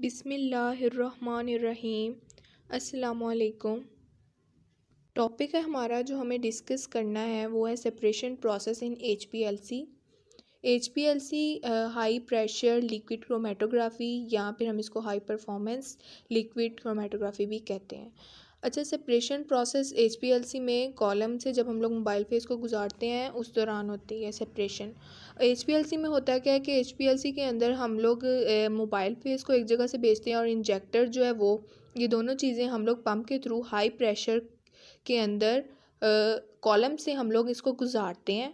बिसमीम् अलकुम topic है हमारा जो हमें डिस्कस करना है वो है separation process in H P L C H P L C high pressure liquid chromatography या फिर हम इसको हाई परफॉर्मेंस लिक्विड क्रोमेटोग्राफी भी कहते हैं अच्छा सेपरेशन प्रोसेस एच में कॉलम से जब हम लोग मोबाइल फेस को गुजारते हैं उस दौरान होती है सेपरेशन एच में होता क्या है कि एच के अंदर हम लोग मोबाइल फेस को एक जगह से बेचते हैं और इंजेक्टर जो है वो ये दोनों चीज़ें हम लोग पंप के थ्रू हाई प्रेशर के अंदर कॉलम से हम लोग इसको गुजारते हैं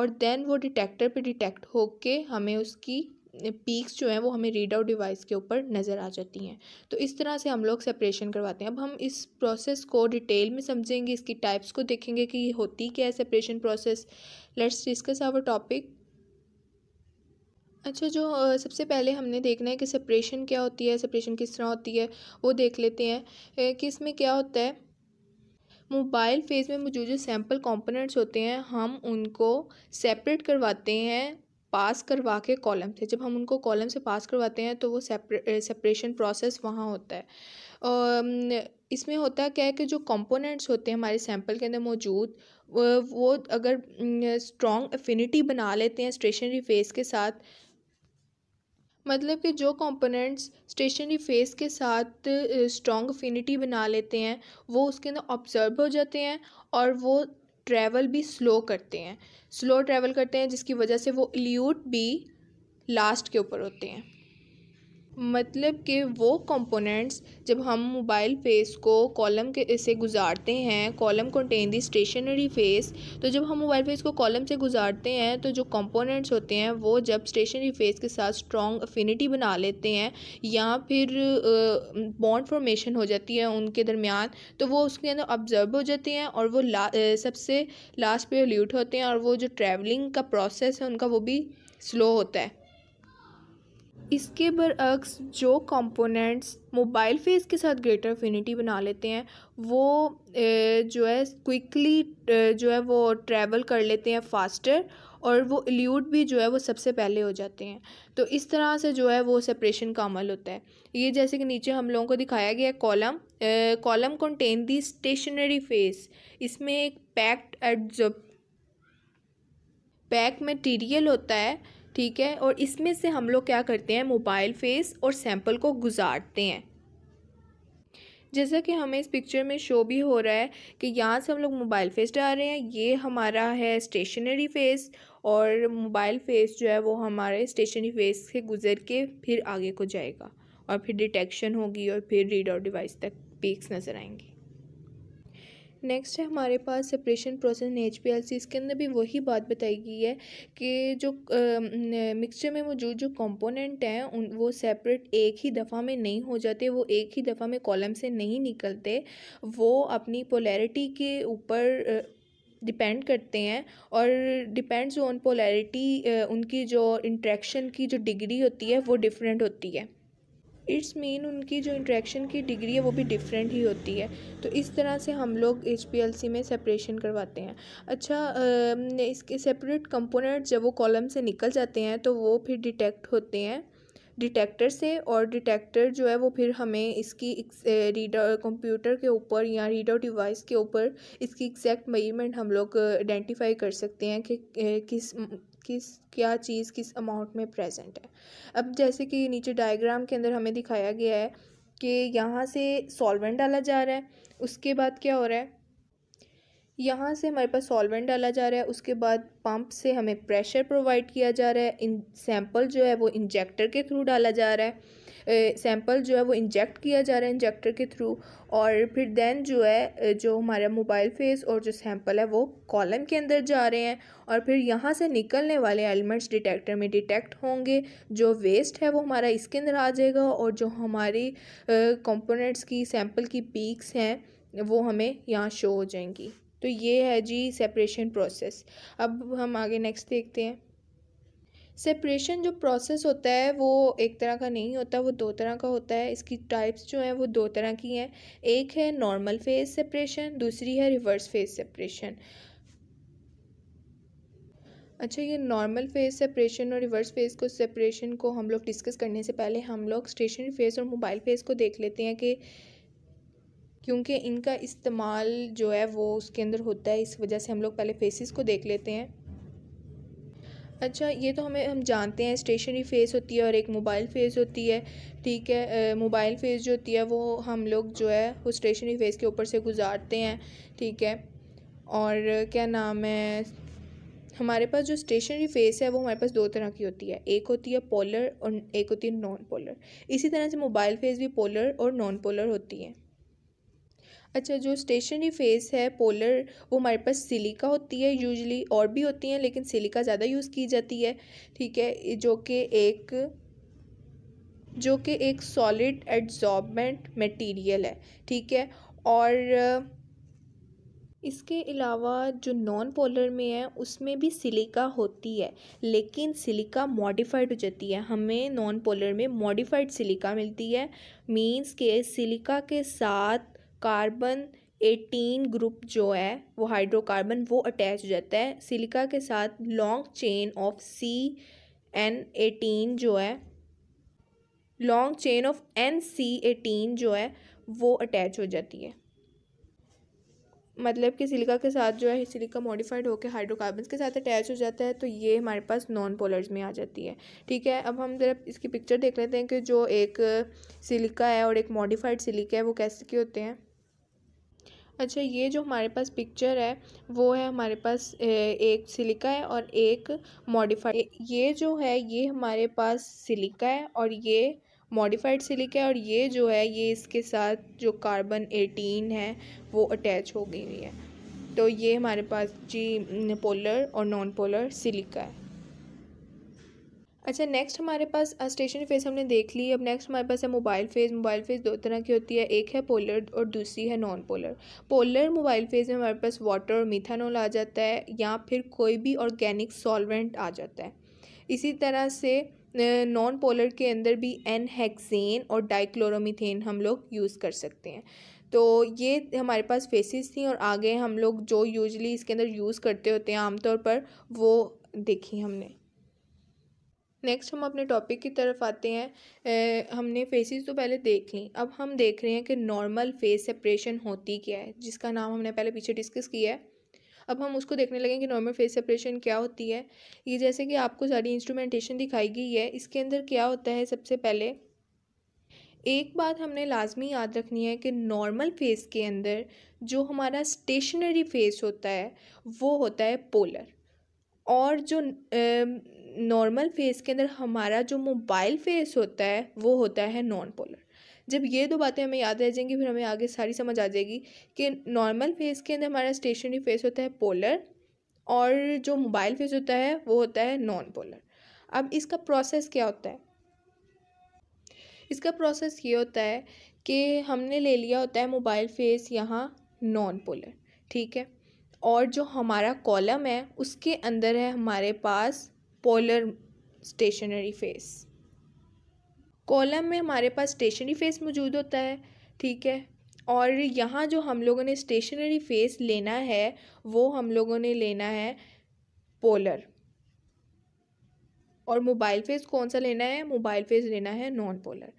और देन वो डिटेक्टर पे डिटेक्ट होके हमें उसकी पीक्स जो हैं वो हमें रीड आउट डिवाइस के ऊपर नज़र आ जाती हैं तो इस तरह से हम लोग सेपरेशन करवाते हैं अब हम इस प्रोसेस को डिटेल में समझेंगे इसकी टाइप्स को देखेंगे कि ये होती क्या है separation process let's discuss our topic अच्छा जो सबसे पहले हमने देखना है कि सेपरेशन क्या होती है सेपरेशन किस तरह होती है वो देख लेते हैं कि इसमें क्या होता है मोबाइल फेज़ में मौजूद जो सैम्पल कंपोनेंट्स होते हैं हम उनको सेपरेट करवाते हैं पास करवा के कॉलम से जब हम उनको कॉलम से पास करवाते हैं तो वो सेपरे सेपरेशन प्रोसेस वहाँ होता है और इसमें होता क्या है कि जो कंपोनेंट्स होते हैं हमारे सैंपल के अंदर मौजूद वो अगर स्ट्रॉन्ग अफिनिटी बना लेते हैं स्टेशनरी फेस के साथ मतलब कि जो कंपोनेंट्स स्टेशनरी फेस के साथ स्ट्रॉन्ग अफिनिटी बना लेते हैं वो उसके अंदर ऑब्जर्व हो जाते हैं और वो ट्रैवल भी स्लो करते हैं स्लो ट्रैवल करते हैं जिसकी वजह से वो इल्यूट भी लास्ट के ऊपर होते हैं मतलब कि वो कंपोनेंट्स जब हम मोबाइल फेस को कॉलम के से गुजारते हैं column contain the stationary phase तो जब हम मोबाइल फेस को कॉलम से गुजारते हैं तो जो कंपोनेंट्स होते हैं वो जब स्टेशनरी फेस के साथ स्ट्रॉन्ग अफिनिटी बना लेते हैं या फिर बॉन्ड फॉर्मेशन हो जाती है उनके दरमियान तो वो उसके अंदर ऑब्जर्व हो जाते हैं और वो ला, सबसे लास्ट पे एल्यूट होते हैं और वो जो ट्रैवलिंग का प्रोसेस है उनका वो भी स्लो होता है इसके बरअक्स जो कंपोनेंट्स मोबाइल फ़ेस के साथ ग्रेटर अफिनिटी बना लेते हैं वो जो है क्विकली जो है वो ट्रैवल कर लेते हैं फास्टर और वो एल्यूट भी जो है वो सबसे पहले हो जाते हैं तो इस तरह से जो है वो सेपरेशन का अमल होता है ये जैसे कि नीचे हम लोगों को दिखाया गया column column contain the stationary phase इसमें एक पैक्ड एडजर्ब पैक मटेरियल होता है ठीक है और इसमें से हम लोग क्या करते हैं मोबाइल फेस और सैम्पल को गुजारते हैं जैसा कि हमें इस पिक्चर में शो भी हो रहा है कि यहाँ से हम लोग मोबाइल फेस डाल रहे हैं ये हमारा है स्टेशनरी फेस और मोबाइल फेस जो है वो हमारे स्टेशनरी फेस से गुजर के फिर आगे को जाएगा और फिर डिटेक्शन होगी और फिर रीड आउट डिवाइस तक पीक्स नज़र आएंगे नेक्स्ट है हमारे पास separation process H P L C इसके अंदर भी वही बात बताई गई है कि जो मिक्सचर में मौजूद जो कंपोनेंट हैं उन वो सेपरेट एक ही दफ़ा में नहीं हो जाते वो एक ही दफ़ा में कॉलम से नहीं निकलते वो अपनी पोलैरिटी के ऊपर डिपेंड करते हैं और डिपेंड्स ऑन पोलैरिटी उनकी जो इंट्रैक्शन की जो डिग्री होती है वो डिफरेंट होती है इट्स मेन उनकी जो इंट्रैक्शन की डिग्री है वो भी डिफरेंट ही होती है तो इस तरह से हम लोग एच में सेपरेशन करवाते हैं अच्छा इसके सेपरेट कंपोनेंट जब वो कॉलम से निकल जाते हैं तो वो फिर डिटेक्ट होते हैं डिटेक्टर से और डिटेक्टर जो है वो फिर हमें इसकी रीडर कंप्यूटर के ऊपर या रीडर डिवाइस के ऊपर इसकी एग्जैक्ट मेजरमेंट हम लोग आइडेंटिफाई कर सकते हैं कि किस किस क्या चीज़ किस अमाउंट में प्रेजेंट है अब जैसे कि नीचे डायग्राम के अंदर हमें दिखाया गया है कि यहाँ से सॉल्वेंट डाला जा रहा है उसके बाद क्या हो रहा है यहाँ से हमारे पास सॉल्वेंट डाला जा रहा है उसके बाद पंप से हमें प्रेशर प्रोवाइड किया जा रहा है इन सैम्पल जो है वो इंजेक्टर के थ्रू डाला जा रहा है सैंपल जो है वो इंजेक्ट किया जा रहा है इंजेक्टर के थ्रू और फिर देन जो है जो हमारा मोबाइल फेस और जो सैंपल है वो कॉलम के अंदर जा रहे हैं और फिर यहाँ से निकलने वाले एलिमेंट्स डिटेक्टर में डिटेक्ट होंगे जो वेस्ट है वो हमारा इसके अंदर आ जाएगा और जो हमारी कंपोनेंट्स की सैंपल की पीक्स हैं वो हमें यहाँ शो हो जाएंगी तो ये है जी सेपरेशन प्रोसेस अब हम आगे नेक्स्ट देखते हैं सेपरेशन जो प्रोसेस होता है वो एक तरह का नहीं होता वो दो तरह का होता है इसकी टाइप्स जो हैं वो दो तरह की हैं एक है नॉर्मल फेज सेपरेशन दूसरी है रिवर्स फेज सेपरेशन अच्छा ये नॉर्मल फेज सेपरेशन और रिवर्स फेज को सेपरेशन को हम लोग डिस्कस करने से पहले हम लोग स्टेशनरी फेज और मोबाइल फेज को देख लेते हैं कि क्योंकि इनका इस्तेमाल जो है वो उसके अंदर होता है इस वजह से हम लोग पहले फेसिस को देख लेते हैं अच्छा ये तो हमें हम जानते हैं स्टेशनरी फ़ेस होती है और एक मोबाइल फ़ेस होती है ठीक है मोबाइल फ़ेस जो होती है वो हम लोग जो है वो स्टेशनरी फ़ेस के ऊपर से गुजारते हैं ठीक है और क्या नाम है हमारे पास जो स्टेशनरी फेस है वो हमारे पास दो तरह की होती है एक होती है पोलर और एक होती है नॉन पोलर इसी तरह से मोबाइल फेस भी पोलर और नॉन पोलर होती है अच्छा जो स्टेशनरी फेस है पोलर वो हमारे पास सिलिका होती है यूजली और भी होती हैं लेकिन सिलिका ज़्यादा यूज़ की जाती है ठीक है जो कि एक जो कि एक सॉलिड एड्जॉर्बेंट मटेरियल है ठीक है और इसके अलावा जो नॉन पोलर में है उसमें भी सिलिका होती है लेकिन सिलिका मॉडिफाइड हो जाती है हमें नॉन पोलर में मॉडिफाइड सिलिका मिलती है मींस के सिलिका के साथ कार्बन एटीन ग्रुप जो है वो हाइड्रोकार्बन वो अटैच हो जाता है सिलिका के साथ long chain of C N eighteen जो है long chain of N C eighteen जो है वो अटैच हो जाती है मतलब कि सिलिका के साथ जो है सिलिका मॉडिफाइड होकर हाइड्रोकार्बन के साथ अटैच हो जाता है तो ये हमारे पास नॉन पोलर्स में आ जाती है ठीक है अब हम ज़रा इसकी पिक्चर देख लेते हैं कि जो एक सिलिका है और एक मॉडिफाइड सिलिका है वो कैसे के होते हैं अच्छा ये जो हमारे पास पिक्चर है वो है हमारे पास एक सिलिका है और एक मॉडिफाइड ये जो है ये हमारे पास सिलिका है और ये मॉडिफाइड सिलिका है और ये जो है ये इसके साथ जो कार्बन एटीन है वो अटैच हो गई हुई है तो ये हमारे पास जी पोलर और नॉन पोलर सिलिका है अच्छा नेक्स्ट हमारे पास स्टेशनरी फेस हमने देख ली अब नेक्स्ट हमारे पास है मोबाइल फेज मोबाइल फेज दो तरह की होती है एक है पोलर और दूसरी है non polar polar mobile phase में हमारे पास वाटर और मिथानॉल आ जाता है या फिर कोई भी ऑर्गेनिक सॉल्वेंट आ जाता है इसी तरह से नॉन पोलर के अंदर भी एन हेक्सेन और डाइक्लोरोमिथेन हम लोग यूज़ कर सकते हैं तो ये हमारे पास फेसिस थी और आगे हम लोग जो यूजली इसके अंदर यूज़ करते होते हैं आमतौर पर वो देखी हमने नेक्स्ट हम अपने टॉपिक की तरफ आते हैं ए, हमने फेसेस तो पहले देख ली अब हम देख रहे हैं कि नॉर्मल फेस सेपरेशन होती क्या है जिसका नाम हमने पहले पीछे डिस्कस किया है अब हम उसको देखने लगे कि नॉर्मल फेस सेपरेशन क्या होती है ये जैसे कि आपको सारी इंस्ट्रूमेंटेशन दिखाई गई है इसके अंदर क्या होता है सबसे पहले एक बात हमने लाजमी याद रखनी है कि नॉर्मल फेस के अंदर जो हमारा स्टेशनरी फेस होता है वो होता है पोलर और जो नॉर्मल फेस के अंदर हमारा जो मोबाइल फेस होता है वो होता है नॉन पोलर जब ये दो बातें हमें याद रह जाएंगी फिर हमें आगे सारी समझ आ जाएगी कि नॉर्मल फेस के अंदर हमारा स्टेशनरी फेस होता है पोलर और जो मोबाइल फेस होता है वो होता है नॉन पोलर अब इसका प्रोसेस क्या होता है इसका प्रोसेस ये होता है कि हमने ले लिया होता है मोबाइल फेस यहाँ नॉन पोलर ठीक है और जो हमारा कॉलम है उसके अंदर है हमारे पास पोलर स्टेशनरी फेस कॉलम में हमारे पास स्टेशनरी फेस मौजूद होता है ठीक है और यहाँ जो हम लोगों ने स्टेशनरी फेस लेना है वो हम लोगों ने लेना है पोलर और मोबाइल फेस कौन सा लेना है मोबाइल फेस लेना है नॉन पोलर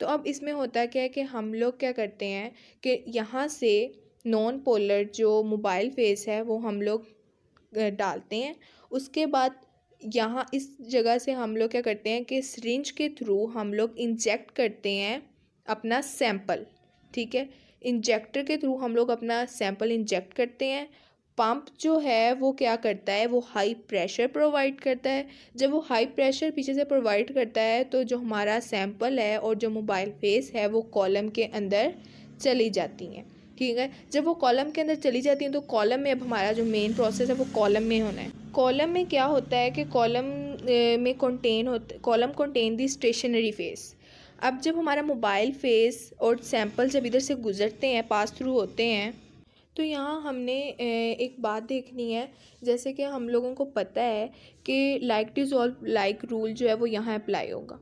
तो अब इसमें होता क्या है कि हम लोग क्या करते हैं कि यहाँ से नॉन पोलर जो मोबाइल फेस है वो हम लोग डालते हैं उसके बाद यहाँ इस जगह से हम लोग क्या करते हैं कि सरिंज के थ्रू हम लोग इंजेक्ट करते हैं अपना सैंपल ठीक है इंजेक्टर के थ्रू हम लोग अपना सैंपल इंजेक्ट करते हैं पंप जो है वो क्या करता है वो हाई प्रेशर प्रोवाइड करता है जब वो हाई प्रेशर पीछे से प्रोवाइड करता है तो जो हमारा सैंपल है और जो मोबाइल फेस है वो कॉलम के अंदर चली जाती हैं ठीक है जब वो कॉलम के अंदर चली जाती हैं तो कॉलम में अब हमारा जो मेन प्रोसेस है वो कॉलम में होना है कॉलम में क्या होता है कि कॉलम में कंटेन होता column contain the stationary phase अब जब हमारा मोबाइल फेस और सैम्पल जब इधर से गुजरते हैं पास थ्रू होते हैं तो यहाँ हमने एक बात देखनी है जैसे कि हम लोगों को पता है कि लाइक डिज़ोल्व लाइक रूल जो है वो यहाँ अप्लाई होगा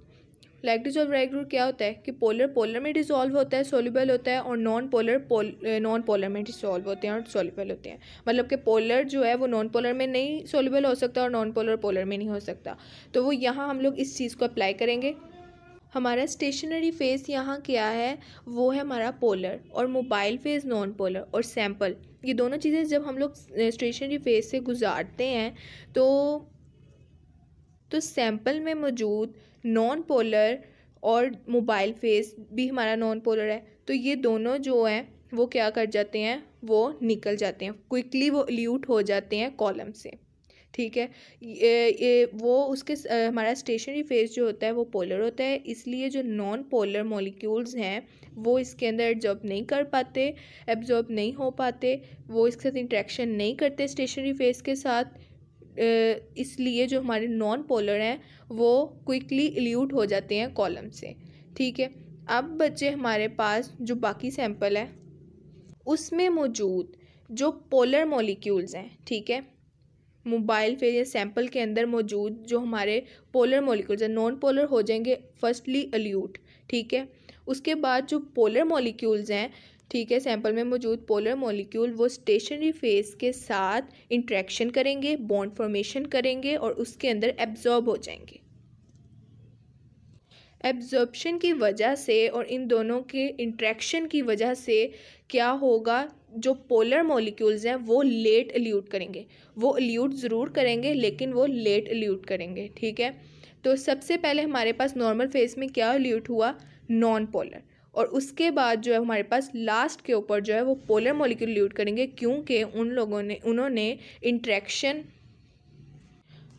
लाइक डिजॉल्व ब्लैक रूट क्या होता है कि पोलर पोलर में डिजॉल्व होता है सोल्यूबल होता है और non polar pole non polar में डिजॉल्व होते हैं और सोल्यूबल होते हैं मतलब कि पोलर जो है वो नॉन पोलर में नहीं सोल्यूबल हो सकता और नॉन पोलर पोलर में नहीं हो सकता तो वो यहाँ हम लोग इस चीज़ को अप्लाई करेंगे हमारा स्टेशनरी फेज़ यहाँ क्या है वो है हमारा पोलर और मोबाइल फेज़ नॉन पोलर और सैम्पल ये दोनों चीज़ें जब हम लोग स्टेशनरी eh, फेज़ से गुजारते हैं तो तो सैम्पल में मौजूद नॉन पोलर और मोबाइल फेस भी हमारा नॉन पोलर है तो ये दोनों जो हैं वो क्या कर जाते हैं वो निकल जाते हैं क्विकली वो ल्यूट हो जाते हैं कॉलम से ठीक है ये, ये वो उसके हमारा स्टेशनरी फेस जो होता है वो पोलर होता है इसलिए जो नॉन पोलर मॉलिक्यूल्स हैं वो इसके अंदर एब्जॉर्ब नहीं कर पाते एब्जॉर्ब नहीं हो पाते वो इसके साथ इंट्रैक्शन नहीं करते स्टेशनरी फेस के साथ इसलिए जो हमारे नॉन पोलर हैं वो क्विकली इल्यूट हो जाते हैं कॉलम से ठीक है अब बच्चे हमारे पास जो बाकी सैंपल है उसमें मौजूद जो पोलर मॉलिक्यूल्स हैं ठीक है मोबाइल फिर या सैंपल के अंदर मौजूद जो हमारे पोलर मॉलिक्यूल्स हैं नॉन पोलर हो जाएंगे फर्स्टली अल्यूट ठीक है उसके बाद जो पोलर मॉलिक्यूल्स हैं ठीक है सैंपल में मौजूद पोलर मॉलिक्यूल वो स्टेशनरी फेस के साथ इंट्रैक्शन करेंगे बॉन्ड फॉर्मेशन करेंगे और उसके अंदर एब्जॉर्ब हो जाएंगे एब्जॉर्बशन की वजह से और इन दोनों के इंट्रैक्शन की वजह से क्या होगा जो पोलर मॉलिक्यूल्स हैं वो लेट अल्यूट करेंगे वो अल्यूट ज़रूर करेंगे लेकिन वो लेट अल्यूट करेंगे ठीक है तो सबसे पहले हमारे पास नॉर्मल फेस में क्या अल्यूट हुआ नॉन पोलर और उसके बाद जो है हमारे पास लास्ट के ऊपर जो है वो पोलर मोलिक्यूल ल्यूट करेंगे क्योंकि उन लोगों ने उन्होंने इंट्रैक्शन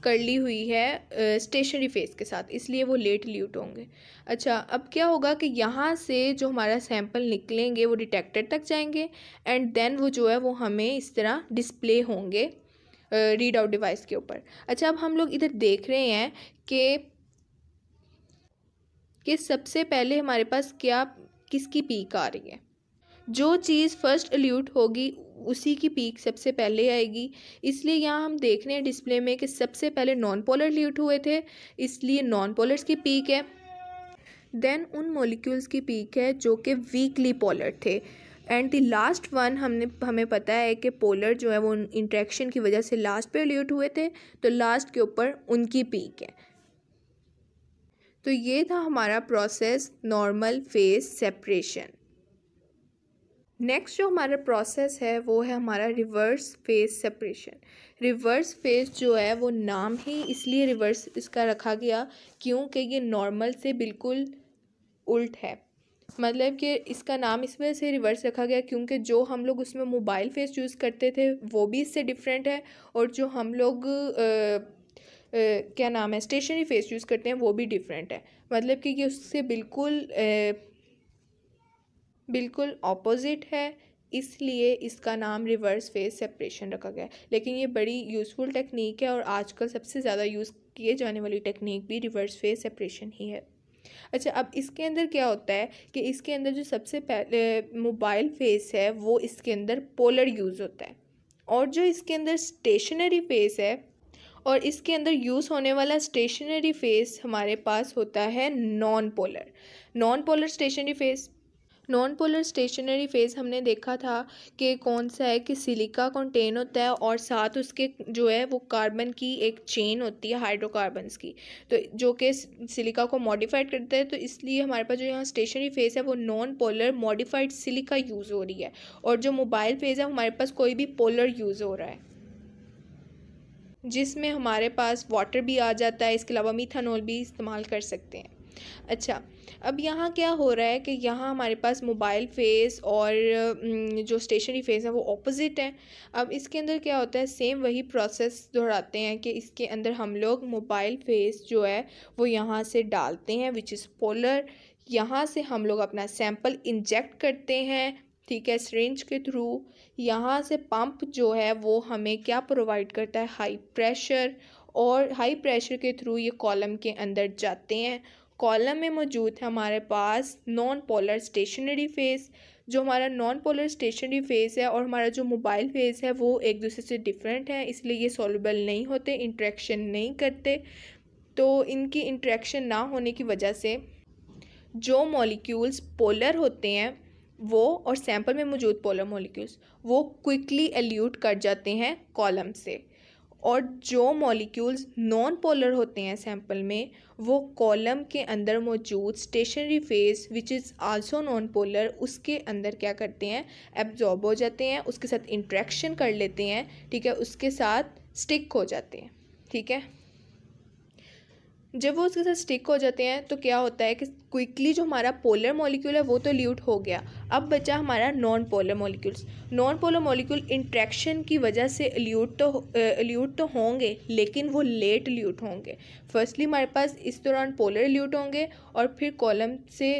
कर ली हुई है स्टेशनरी फेस के साथ इसलिए वो लेट ल्यूट होंगे अच्छा अब क्या होगा कि यहाँ से जो हमारा सैंपल निकलेंगे वो डिटेक्टर तक जाएंगे एंड देन वो जो है वो हमें इस तरह डिस्प्ले होंगे रीड आउट डिवाइस के ऊपर अच्छा अब हम लोग इधर देख रहे हैं कि कि सबसे पहले हमारे पास क्या किसकी पीक आ रही है जो चीज़ फर्स्ट अल्यूट होगी उसी की पीक सबसे पहले आएगी इसलिए यहाँ हम देख रहे हैं डिस्प्ले में कि सबसे पहले नॉन पोलर ल्यूट हुए थे इसलिए नॉन पोलर्स की पीक है देन उन मॉलिक्यूल्स की पीक है जो कि वीकली पोलर थे एंड दी लास्ट वन हमने हमें पता है कि पोलर जो है वो इंट्रैक्शन की वजह से लास्ट पे ल्यूट हुए थे तो लास्ट के ऊपर उनकी पीक है तो ये था हमारा process normal phase separation next जो हमारा प्रोसेस है वो है हमारा reverse phase separation reverse phase जो है वो नाम ही इसलिए रिवर्स इसका रखा गया क्योंकि ये नॉर्मल से बिल्कुल उल्ट है मतलब कि इसका नाम इस वजह से रिवर्स रखा गया क्योंकि जो हम लोग उसमें मोबाइल फेस यूज़ करते थे वो भी इससे डिफरेंट है और जो हम लोग आ, क्या नाम है स्टेशनरी फेस यूज़ करते हैं वो भी डिफरेंट है मतलब कि ये उससे बिल्कुल बिल्कुल ऑपोजिट है इसलिए इसका नाम रिवर्स फेस सेपरेशन रखा गया है लेकिन ये बड़ी यूज़फुल टेक्निक है और आजकल सबसे ज़्यादा यूज़ किए जाने वाली टेक्निक भी रिवर्स फेस सेपरेशन ही है अच्छा अब इसके अंदर क्या होता है कि इसके अंदर जो सबसे पहले मोबाइल फेस है वो इसके अंदर पोलर यूज़ होता है और जो इसके अंदर स्टेशनरी फेस है और इसके अंदर यूज़ होने वाला स्टेशनरी फेस हमारे पास होता है non polar non polar stationary phase non polar stationary phase हमने देखा था कि कौन सा है कि सिलिका कंटेन होता है और साथ उसके जो है वो कार्बन की एक चेन होती है हाइड्रोकार्बन्स की तो जो कि सिलिका को मॉडिफाइड करता है तो इसलिए हमारे पास जो यहाँ स्टेशनरी फेज है वो non polar modified silica use हो रही है और जो मोबाइल फेज है हमारे पास कोई भी पोलर यूज़ हो रहा है जिसमें हमारे पास वाटर भी आ जाता है इसके अलावा मीथानोल भी इस्तेमाल कर सकते हैं अच्छा अब यहाँ क्या हो रहा है कि यहाँ हमारे पास मोबाइल फेस और जो स्टेशनरी फेस है वो ऑपोजिट है अब इसके अंदर क्या होता है सेम वही प्रोसेस दोहराते हैं कि इसके अंदर हम लोग मोबाइल फेस जो है वो यहाँ से डालते हैं विच इज़ पोलर यहाँ से हम लोग अपना सैंपल इंजेक्ट करते हैं ठीक है सरेंज के थ्रू यहाँ से पंप जो है वो हमें क्या प्रोवाइड करता है हाई प्रेशर और हाई प्रेशर के थ्रू ये कॉलम के अंदर जाते हैं कॉलम में मौजूद है हमारे पास नॉन पोलर स्टेशनरी फेस जो हमारा नॉन पोलर स्टेशनरी फेस है और हमारा जो मोबाइल फेस है वो एक दूसरे से डिफरेंट है इसलिए ये सोलबल नहीं होते इंट्रैक्शन नहीं करते तो इनकी इंट्रैक्शन ना होने की वजह से जो मॉलिक्यूल्स पोलर होते हैं वो और सैंपल में मौजूद पोलर मॉलिक्यूल्स वो क्विकली एल्यूट कर जाते हैं कॉलम से और जो मॉलिक्यूल्स नॉन पोलर होते हैं सैंपल में वो कॉलम के अंदर मौजूद stationary phase which is also non polar उसके अंदर क्या करते हैं एब्जॉर्ब हो जाते हैं उसके साथ इंट्रैक्शन कर लेते हैं ठीक है उसके साथ स्टिक हो जाते हैं ठीक है जब वो उसके साथ स्टिक हो जाते हैं तो क्या होता है कि क्विकली जो हमारा पोलर मॉलिक्यूल है वो तो ल्यूट हो गया अब बचा हमारा non polar molecules non polar molecule interaction की वजह से ल्यूट तो ल्यूट तो होंगे लेकिन वो लेट ल्यूट होंगे फर्स्टली हमारे पास इस दौरान पोलर ल्यूट होंगे और फिर कॉलम से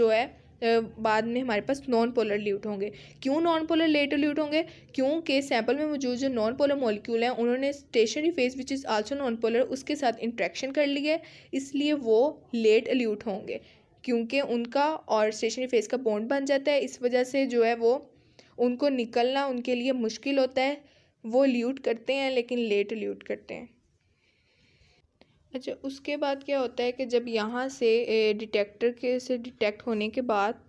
जो है बाद में हमारे पास नॉन पोलर ल्यूट होंगे क्यों नॉन पोलर लेटर ल्यूट होंगे क्योंकि सैंपल में मौजूद जो नॉन पोलर मॉलिक्यूल हैं उन्होंने stationary phase which is also non polar उसके साथ इंट्रैक्शन कर लिया है इसलिए वो लेट ल्यूट होंगे क्योंकि उनका और स्टेशनरी फेज का बॉन्ड बन जाता है इस वजह से जो है वो उनको निकलना उनके लिए मुश्किल होता है वो ल्यूट करते हैं लेकिन लेट ल्यूट करते हैं अच्छा उसके बाद क्या होता है कि जब यहाँ से डिटेक्टर के से डिटेक्ट होने के बाद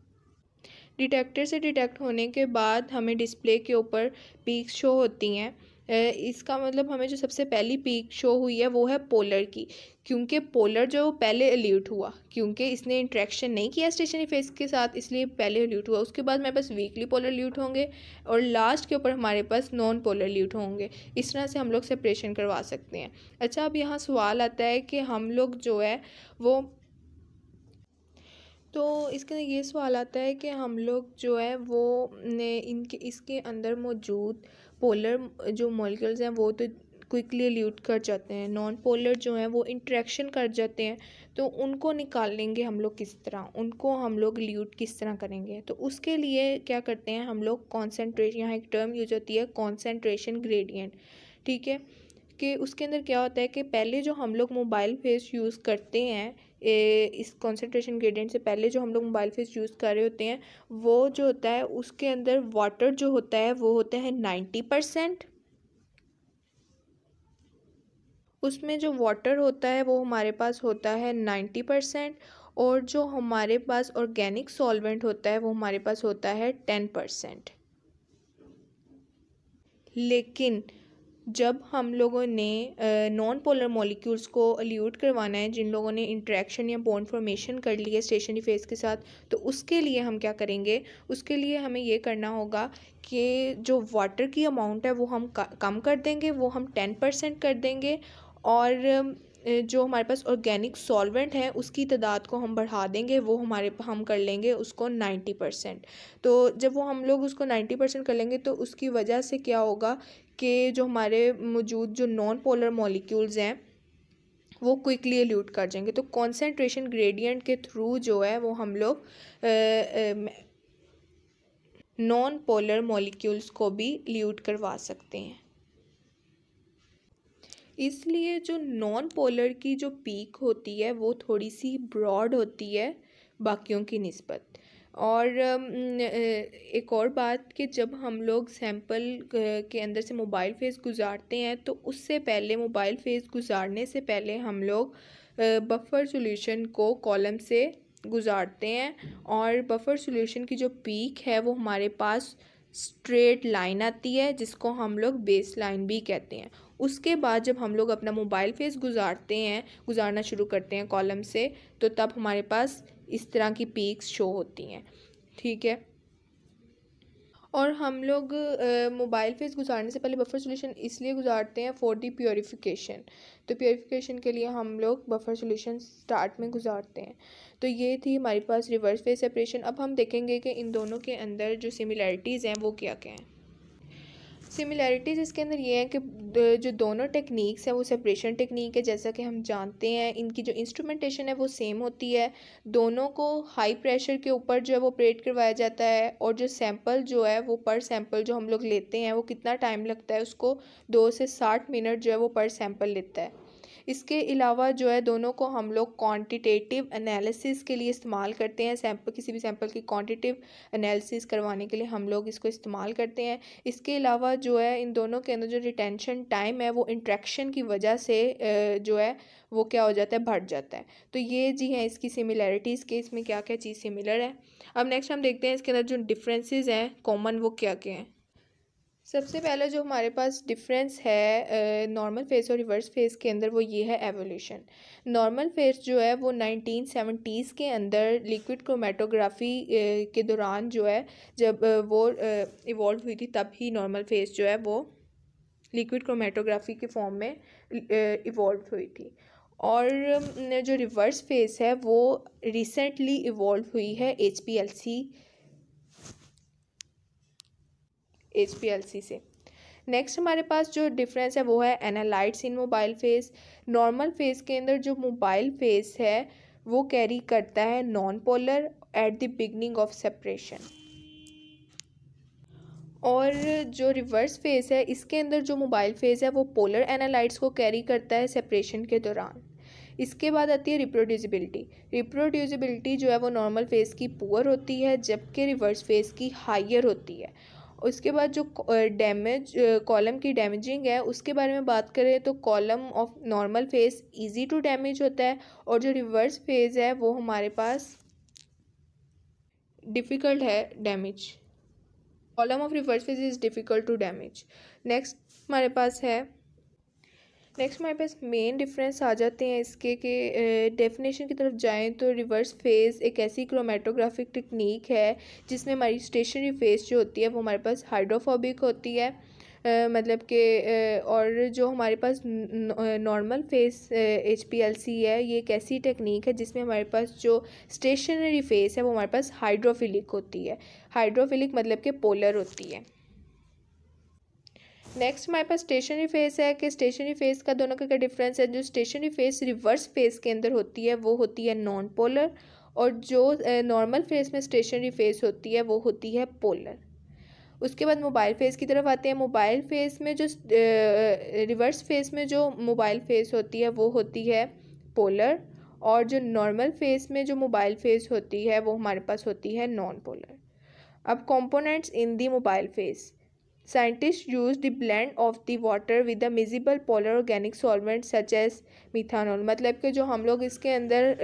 डिटेक्टर से डिटेक्ट होने के बाद हमें डिस्प्ले के ऊपर पीक शो होती हैं इसका मतलब हमें जो सबसे पहली पीक शो हुई है वो है पोलर की क्योंकि पोलर जो पहले एल्यूट हुआ क्योंकि इसने इंट्रैक्शन नहीं किया स्टेशनरी फेस के साथ इसलिए पहले एल्यूट हुआ उसके बाद हमारे पास वीकली पोलर ल्यूट होंगे और लास्ट के ऊपर हमारे पास नॉन पोलर ल्यूट होंगे इस तरह से हम लोग सेपरेशन करवा सकते हैं अच्छा अब यहाँ सवाल आता है कि हम लोग जो है वो तो इसके लिए ये सवाल आता है कि हम लोग जो है वो ने इनके इसके अंदर मौजूद पोलर जो मॉलिक्यूल्स हैं वो तो क्विकली एल्यूट कर जाते हैं नॉन पोलर जो हैं वो इंट्रैक्शन कर जाते हैं तो उनको निकालेंगे हम लोग किस तरह उनको हम लोग ल्यूट किस तरह करेंगे तो उसके लिए क्या करते हैं हम लोग कॉन्सेंट्रेशन यहाँ एक टर्म यूज होती है कॉन्सेंट्रेशन ग्रेडियंट ठीक है कि उसके अंदर क्या होता है कि पहले जो हम लोग मोबाइल फेस यूज़ करते हैं ए, इस कॉन्सेंट्रेशन ग्रेडियंट से पहले जो हम लोग मोबाइल फेस यूज़ कर रहे होते हैं वो जो होता है उसके अंदर वाटर जो होता है वो होता है नाइन्टी परसेंट उसमें जो वाटर होता है वो हमारे पास होता है नाइन्टी परसेंट और जो हमारे पास ऑर्गेनिक सॉल्वेंट होता है वो हमारे पास होता है टेन परसेंट लेकिन जब हम लोगों ने नॉन पोलर मॉलिक्यूल्स को अल्यूट करवाना है जिन लोगों ने इंट्रैक्शन या बॉन्ड फॉर्मेशन कर लिए है स्टेशनरी फेज के साथ तो उसके लिए हम क्या करेंगे उसके लिए हमें ये करना होगा कि जो वाटर की अमाउंट है वो हम कम कर देंगे वो हम टेन परसेंट कर देंगे और जो हमारे पास ऑर्गेनिक सॉल्वेंट है उसकी तादाद को हम बढ़ा देंगे वो हमारे हम कर लेंगे उसको नाइन्टी परसेंट तो जब वो हम लोग उसको नाइन्टी परसेंट कर लेंगे तो उसकी वजह से क्या होगा के जो हमारे मौजूद जो नॉन पोलर मॉलिक्यूल्स हैं वो क्विकली एल्यूट कर जाएंगे तो कॉन्सेंट्रेशन ग्रेडियंट के थ्रू जो है वो हम लोग नॉन पोलर मॉलिक्यूल्स को भी ल्यूट करवा सकते हैं इसलिए जो नॉन पोलर की जो पीक होती है वो थोड़ी सी ब्रॉड होती है बाकियों की नस्बत और एक और बात कि जब हम लोग सैंपल के अंदर से मोबाइल फेस गुजारते हैं तो उससे पहले मोबाइल फेस गुजारने से पहले हम लोग बफर सॉल्यूशन को कॉलम से गुजारते हैं और बफर सॉल्यूशन की जो पीक है वो हमारे पास स्ट्रेट लाइन आती है जिसको हम लोग बेस लाइन भी कहते हैं उसके बाद जब हम लोग अपना मोबाइल फेस गुजारते हैं गुजारना शुरू करते हैं कॉलम से तो तब हमारे पास इस तरह की पीक्स शो होती हैं ठीक है और हम लोग मोबाइल फेस गुजारने से पहले बफर सोल्यूशन इसलिए गुजारते हैं फॉर दी प्योरीफिकेशन तो प्योरीफिकेशन के लिए हम लोग बफर सोल्यूशन स्टार्ट में गुजारते हैं तो ये थी हमारे पास रिवर्स फेस सेपरेशन अब हम देखेंगे कि इन दोनों के अंदर जो सिमिलैरिटीज़ हैं वो क्या क्या हैं सिमिलैरिटीज़ इसके अंदर ये हैं कि जो दोनों टेक्निक्स हैं वो सेपरेशन टेक्निक है जैसा कि हम जानते हैं इनकी जो इंस्ट्रूमेंटेशन है वो सेम होती है दोनों को हाई प्रेशर के ऊपर जो है वो ऑपरेट करवाया जाता है और जो सैंपल जो है वो पर सैंपल जो हम लोग लेते हैं वो कितना टाइम लगता है उसको दो से साठ मिनट जो है वो पर सैंपल लेता है इसके अलावा जो है दोनों को हम लोग क्वान्टिटेटिव एनालिसिस के लिए इस्तेमाल करते हैं सैम्पल किसी भी सैम्पल की क्वान्टिटिव एनालिसिस करवाने के लिए हम लोग इसको इस्तेमाल करते हैं इसके अलावा जो है इन दोनों के अंदर जो रिटेंशन टाइम है वो इंट्रैक्शन की वजह से जो है वो क्या हो जाता है बढ़ जाता है तो ये जी हैं इसकी सिमिलैरिटीज़ के इसमें क्या क्या चीज़ सिमिलर है अब नेक्स्ट हम देखते हैं इसके अंदर जो डिफरेंसेस हैं कॉमन वो क्या क्या हैं सबसे पहला जो हमारे पास डिफरेंस है नॉर्मल फेस और रिवर्स फेस के अंदर वो ये है एवोल्यूशन नॉर्मल फेस जो है वो नाइनटीन सेवेंटीज़ के अंदर लिक्विड क्रोमेटोग्राफी के दौरान जो है जब वो इवॉल्व हुई थी तब ही नॉर्मल फेस जो है वो लिक्विड क्रोमेटोग्राफी के फॉर्म में इवॉल्व हुई थी और जो रिवर्स फेस है वो रिसेंटली इवॉल्व हुई है H P L C H से नेक्स्ट हमारे पास जो डिफरेंस है वो है analytes in mobile phase normal phase के अंदर जो मोबाइल फेस है वो कैरी करता है non polar at the beginning of separation और जो रिवर्स फेस है इसके अंदर जो मोबाइल फेस है वो पोलर एनालाइट्स को कैरी करता है सेपरेशन के दौरान इसके बाद आती है रिप्रोड्यूसिबिलिटी रिप्रोड्यूसिबिलिटी जो है वो नॉर्मल फेस की पुअर होती है जबकि रिवर्स फेस की हायर होती है उसके बाद जो डैमेज कॉलम की डैमेजिंग है उसके बारे में बात करें तो column of normal phase easy to damage होता है और जो रिवर्स फेज है वो हमारे पास डिफ़िकल्ट है damage column of reverse phase is difficult to damage next हमारे पास है नेक्स्ट हमारे पास मेन डिफरेंस आ जाते हैं इसके के डेफिनेशन की तरफ जाएं तो रिवर्स फेज़ एक ऐसी क्रोमेटोग्राफिक टेक्निक है जिसमें हमारी स्टेशनरी फेस जो होती है वो हमारे पास हाइड्रोफोबिक होती है आ, मतलब कि और जो हमारे पास normal phase H P L C है ये एक ऐसी टेक्निक है जिसमें हमारे पास जो स्टेशनरी फेस है वो हमारे पास हाइड्रोफिलिक होती है हाइड्रोफिलिक मतलब के पोलर होती है नेक्स्ट हमारे पास स्टेशनरी फेस है कि स्टेशनरी फेस का दोनों का क्या डिफरेंस है जो स्टेशनरी फेस रिवर्स फेस के अंदर होती है वो होती है नॉन पोलर और जो नॉर्मल फेस में स्टेशनरी फेस होती है वो होती है पोलर उसके बाद मोबाइल फेस की तरफ आते हैं मोबाइल फेस में जो रिवर्स फेस में जो मोबाइल फेस होती है वो होती है पोलर और जो नॉर्मल फेस में जो मोबाइल फेस होती है वो हमारे पास होती है नॉन पोलर अब components in the mobile phase Scientists use the blend of the water with the miscible polar organic solvent such as methanol मतलब कि जो हम लोग इसके अंदर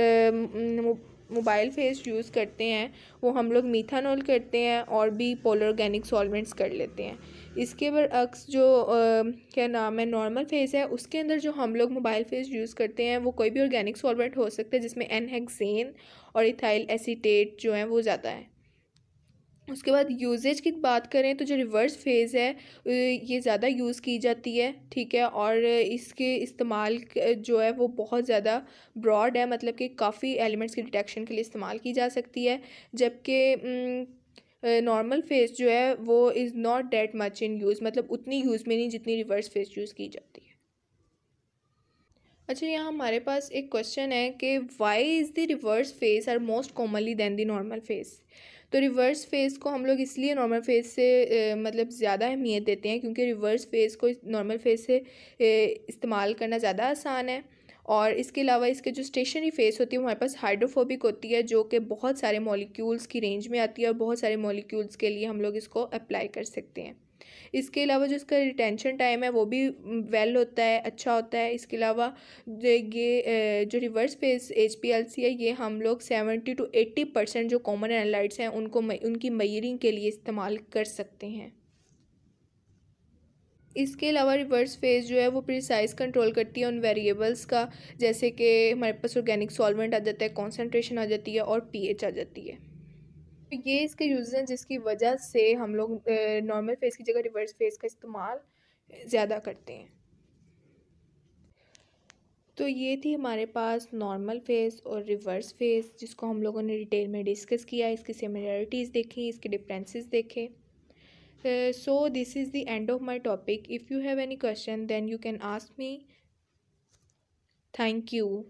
मोबाइल फेस यूज़ करते हैं वो हम लोग मीथानॉल करते हैं और भी पोलर ऑर्गेनिक सॉल्वेंट्स कर लेते हैं इसके बरअक्स जो आ, क्या नाम है नॉर्मल फेस है उसके अंदर जो हम लोग मोबाइल फेस यूज़ करते हैं वो कोई भी ऑर्गेनिक सॉल्वेंट हो सकता है जिसमें एनहेक्सेन और इथाइल एसीटेट जो है वो ज़्यादा है उसके बाद यूजेज की बात करें तो जो रिवर्स फेज़ है ये ज़्यादा यूज़ की जाती है ठीक है और इसके इस्तेमाल जो है वो बहुत ज़्यादा ब्रॉड है मतलब कि काफ़ी एलिमेंट्स की डिटेक्शन के लिए इस्तेमाल की जा सकती है जबकि नॉर्मल फेस जो है वो is not that much in use मतलब उतनी यूज़ में नहीं जितनी रिवर्स फेस यूज़ की जाती है अच्छा यहाँ हमारे पास एक क्वेश्चन है कि why is the reverse phase are most commonly than the normal phase तो रिवर्स फेस को हम लोग इसलिए नॉर्मल फेस से मतलब ज़्यादा अहमियत देते हैं क्योंकि रिवर्स फेस को नॉर्मल फेस से इस्तेमाल करना ज़्यादा आसान है और इसके अलावा इसके जो स्टेशनरी फेस होती है हमारे पास हाइड्रोफोबिक होती है जो कि बहुत सारे मॉलिक्यूल्स की रेंज में आती है और बहुत सारे मॉलिक्यूल्स के लिए हम लोग इसको अप्लाई कर सकते हैं इसके अलावा जो इसका रिटेंशन टाइम है वो भी वेल होता है अच्छा होता है इसके अलावा ये जो रिवर्स फेस एच है ये हम लोग सेवेंटी टू एट्टी परसेंट जो कॉमन एनालाइट्स हैं उनको उनकी मयरिंग के लिए इस्तेमाल कर सकते हैं इसके अलावा रिवर्स फेज जो है वो प्रिसाइज कंट्रोल करती है उन वेरिएबल्स का जैसे कि हमारे पास ऑर्गेनिक सॉल्वेंट आ जाता है कॉन्सेंट्रेशन आ जाती है और पीएच आ जाती है तो ये इसके यूज़ हैं जिसकी वजह से हम लोग नॉर्मल फेस की जगह रिवर्स फेस का इस्तेमाल ज़्यादा करते हैं तो ये थी हमारे पास नॉर्मल फेस और रिवर्स फेस जिसको हम लोगों ने डिटेल में डिस्कस किया इसकी सिमिलरिटीज़ देखी इसके डिफरेंसेस देखे so this is the end of my topic if you have any question then you can ask me thank you